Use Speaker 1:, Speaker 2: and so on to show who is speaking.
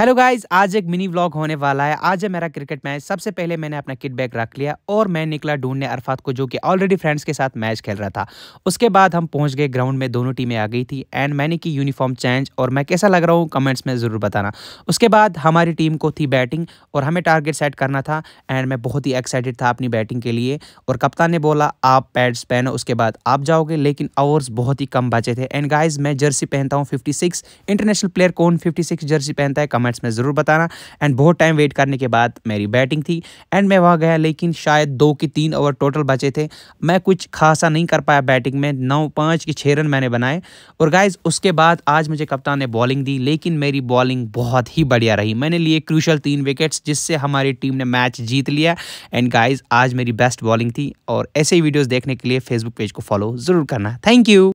Speaker 1: hello guys आज एक mini vlog होने वाला है आज है मेरा क्रिकेट मैच सबसे पहले मैंने अपना किट बैग रख लिया और मैं निकला ढूंढने अरफात को जो कि ऑलरेडी फ्रेंड्स के साथ मैच खेल रहा था उसके बाद हम पहुंच गए ग्राउंड में दोनों टीमें आ गई थी एंड मैंने की यूनिफॉर्म चेंज और मैं कैसा लग रहा हूँ कमेंट्स में ज़रूर बताना उसके बाद हमारी टीम को थी बैटिंग और हमें टारगेट सेट करना था एंड मैं बहुत ही एक्साइटेड था अपनी बैटिंग के लिए और कप्तान ने बोला आप पैड्स पहनो उसके बाद आप जाओगे लेकिन आवर्स बहुत ही कम बचे थे एंड गाइज मैं जर्सी पहनता हूँ फिफ्टी इंटरनेशनल प्लेयर कौन फिफ्टी जर्सी पहनता है कमेंट कमेंट्स में ज़रूर बताना एंड बहुत टाइम वेट करने के बाद मेरी बैटिंग थी एंड मैं वहाँ गया लेकिन शायद दो की तीन ओवर टोटल बचे थे मैं कुछ खासा नहीं कर पाया बैटिंग में नौ पाँच के छः रन मैंने बनाए और गाइज उसके बाद आज मुझे कप्तान ने बॉलिंग दी लेकिन मेरी बॉलिंग बहुत ही बढ़िया रही मैंने लिए क्रूशल तीन विकेट्स जिससे हमारी टीम ने मैच जीत लिया एंड गाइज आज मेरी बेस्ट बॉलिंग थी और ऐसे ही वीडियोज़ देखने के लिए फेसबुक पेज को फॉलो ज़रूर करना थैंक यू